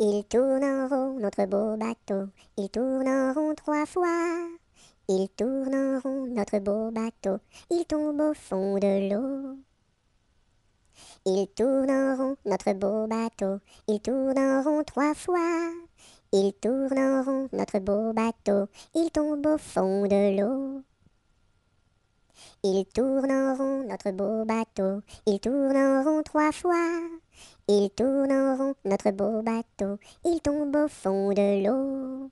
Il tourne en rond, notre beau bateau. Il tourne en rond trois fois. Il tourne en rond, notre beau bateau. Il tombe au fond de l'eau. Il tourne en rond, notre beau bateau. Il tourne en rond trois fois. Il tourne en rond, notre beau bateau. Il tombe au fond de l'eau. Ils tourne en rond, notre beau bateau. ils tourne en rond trois fois. Ils tourne en rond, notre beau bateau, ils tombent au fond de l'eau.